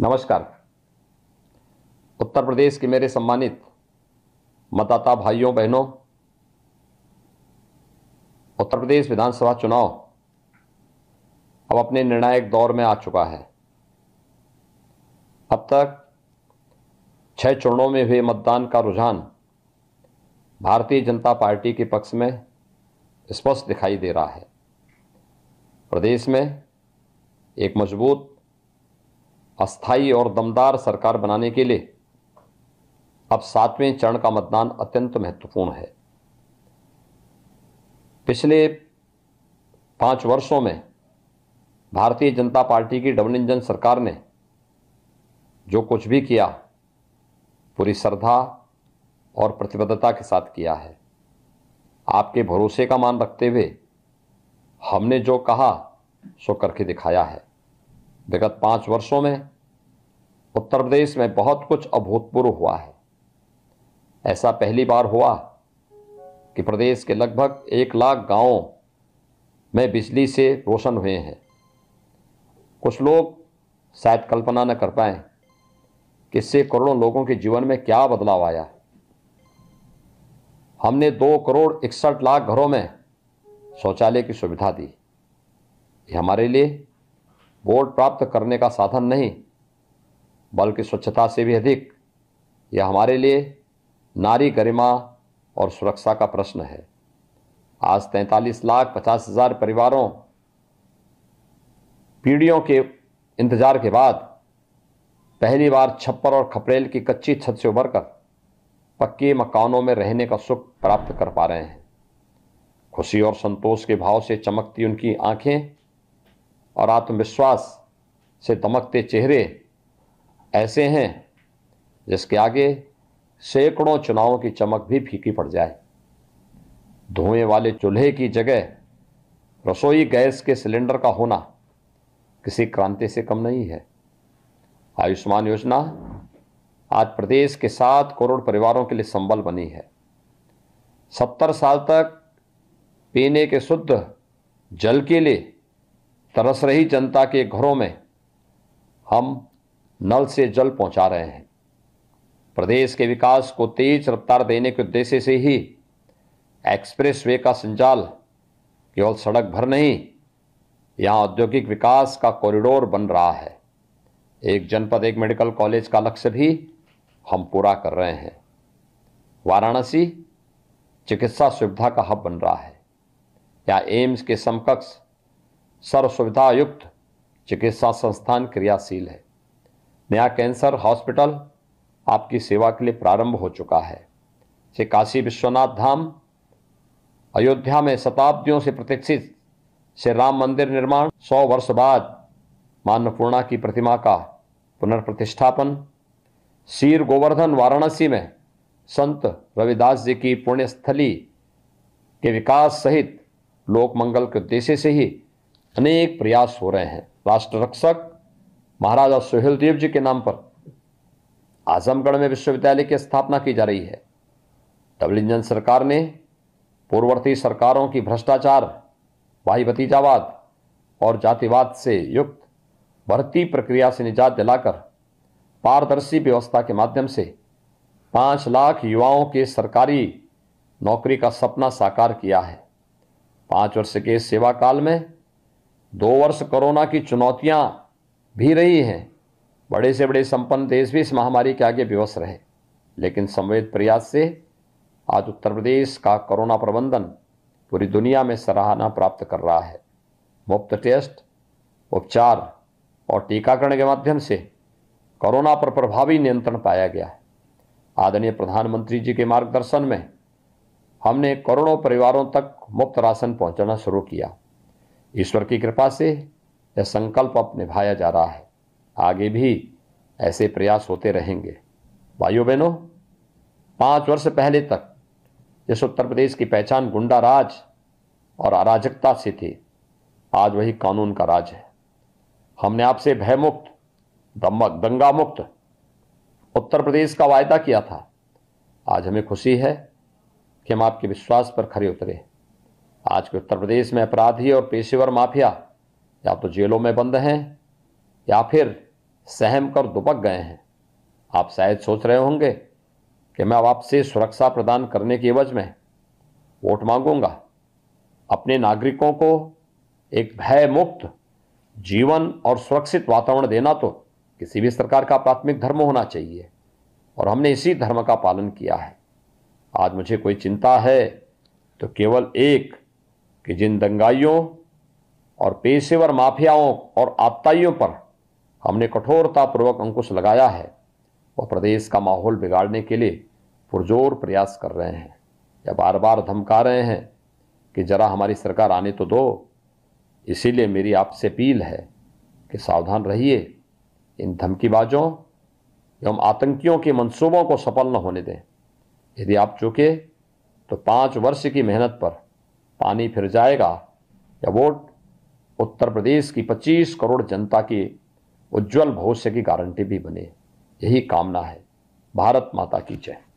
नमस्कार उत्तर प्रदेश के मेरे सम्मानित मतदाता भाइयों बहनों उत्तर प्रदेश विधानसभा चुनाव अब अपने निर्णायक दौर में आ चुका है अब तक छह चरणों में हुए मतदान का रुझान भारतीय जनता पार्टी के पक्ष में स्पष्ट दिखाई दे रहा है प्रदेश में एक मजबूत अस्थाई और दमदार सरकार बनाने के लिए अब सातवें चरण का मतदान अत्यंत महत्वपूर्ण है पिछले पांच वर्षों में भारतीय जनता पार्टी की डबल इंजन सरकार ने जो कुछ भी किया पूरी श्रद्धा और प्रतिबद्धता के साथ किया है आपके भरोसे का मान रखते हुए हमने जो कहा सो करके दिखाया है विगत पाँच वर्षों में उत्तर प्रदेश में बहुत कुछ अभूतपूर्व हुआ है ऐसा पहली बार हुआ कि प्रदेश के लगभग एक लाख गांवों में बिजली से रोशन हुए हैं कुछ लोग शायद कल्पना न कर पाए कि इससे करोड़ों लोगों के जीवन में क्या बदलाव आया हमने दो करोड़ इकसठ लाख घरों में शौचालय की सुविधा दी ये हमारे लिए वोट प्राप्त करने का साधन नहीं बल्कि स्वच्छता से भी अधिक यह हमारे लिए नारी गरिमा और सुरक्षा का प्रश्न है आज तैंतालीस लाख पचास हज़ार परिवारों पीढ़ियों के इंतजार के बाद पहली बार छप्पर और खपरेल की कच्ची छत से उभर कर पक्के मकानों में रहने का सुख प्राप्त कर पा रहे हैं खुशी और संतोष के भाव से चमकती उनकी आंखें और आत्मविश्वास से दमकते चेहरे ऐसे हैं जिसके आगे सैकड़ों चुनावों की चमक भी फीकी पड़ जाए धुएं वाले चूल्हे की जगह रसोई गैस के सिलेंडर का होना किसी क्रांति से कम नहीं है आयुष्मान योजना आज प्रदेश के सात करोड़ परिवारों के लिए संबल बनी है सत्तर साल तक पीने के शुद्ध जल के लिए तरस रही जनता के घरों में हम नल से जल पहुंचा रहे हैं प्रदेश के विकास को तेज रफ्तार देने के उद्देश्य से ही एक्सप्रेस वे का संचाल केवल सड़क भर नहीं यहाँ औद्योगिक विकास का कॉरिडोर बन रहा है एक जनपद एक मेडिकल कॉलेज का लक्ष्य भी हम पूरा कर रहे हैं वाराणसी चिकित्सा सुविधा का हब बन रहा है या एम्स के समकक्ष सर्व सुविधा युक्त चिकित्सा संस्थान क्रियाशील है नया कैंसर हॉस्पिटल आपकी सेवा के लिए प्रारंभ हो चुका है श्री काशी विश्वनाथ धाम अयोध्या में शताब्दियों से प्रतीक्षित श्री राम मंदिर निर्माण सौ वर्ष बाद मान्यपूर्णा की प्रतिमा का पुनर्प्रतिष्ठापन शीर गोवर्धन वाराणसी में संत रविदास जी की पुण्यस्थली के विकास सहित लोक मंगल के उद्देश्य से ही अनेक प्रयास हो रहे हैं राष्ट्र रक्षक महाराजा सुहेल देव जी के नाम पर आजमगढ़ में विश्वविद्यालय की स्थापना की जा रही है तबलिंजन सरकार ने पूर्ववर्ती सरकारों की भ्रष्टाचार भाई भतीजावाद और जातिवाद से युक्त भर्ती प्रक्रिया से निजात दिलाकर पारदर्शी व्यवस्था के माध्यम से पाँच लाख युवाओं के सरकारी नौकरी का सपना साकार किया है पाँच वर्ष के सेवा काल में दो वर्ष कोरोना की चुनौतियां भी रही हैं बड़े से बड़े संपन्न देश भी इस महामारी के आगे विवश रहे लेकिन संवेद प्रयास से आज उत्तर प्रदेश का कोरोना प्रबंधन पूरी दुनिया में सराहना प्राप्त कर रहा है मुफ्त टेस्ट उपचार और टीकाकरण के माध्यम से कोरोना पर प्रभावी नियंत्रण पाया गया है आदरणीय प्रधानमंत्री जी के मार्गदर्शन में हमने करोड़ों परिवारों तक मुफ्त राशन पहुंचाना शुरू किया ईश्वर की कृपा से यह संकल्प अब निभाया जा रहा है आगे भी ऐसे प्रयास होते रहेंगे भाइयों बहनों पाँच वर्ष पहले तक जिस उत्तर प्रदेश की पहचान गुंडा राज और अराजकता से थी आज वही कानून का राज है हमने आपसे भयमुक्त दमक दंगा मुक्त उत्तर प्रदेश का वायदा किया था आज हमें खुशी है कि हम आपके विश्वास पर खरे उतरे आज के उत्तर प्रदेश में अपराधी और पेशेवर माफिया या तो जेलों में बंद हैं या फिर सहम कर दुबक गए हैं आप शायद सोच रहे होंगे कि मैं अब आपसे सुरक्षा प्रदान करने के एवज में वोट मांगूंगा अपने नागरिकों को एक भय मुक्त जीवन और सुरक्षित वातावरण देना तो किसी भी सरकार का प्राथमिक धर्म होना चाहिए और हमने इसी धर्म का पालन किया है आज मुझे कोई चिंता है तो केवल एक कि जिन दंगाइयों और पेशेवर माफियाओं और आपताइयों पर हमने कठोरतापूर्वक अंकुश लगाया है वह प्रदेश का माहौल बिगाड़ने के लिए पुरजोर प्रयास कर रहे हैं या बार बार धमका रहे हैं कि जरा हमारी सरकार आने तो दो इसीलिए मेरी आपसे अपील है कि सावधान रहिए इन धमकीबाजों एवं आतंकियों के मंसूबों को सफल न होने दें यदि आप चूके तो पाँच वर्ष की मेहनत पर पानी फिर जाएगा या वोट उत्तर प्रदेश की 25 करोड़ जनता के उज्जवल भविष्य की गारंटी भी बने यही कामना है भारत माता की जय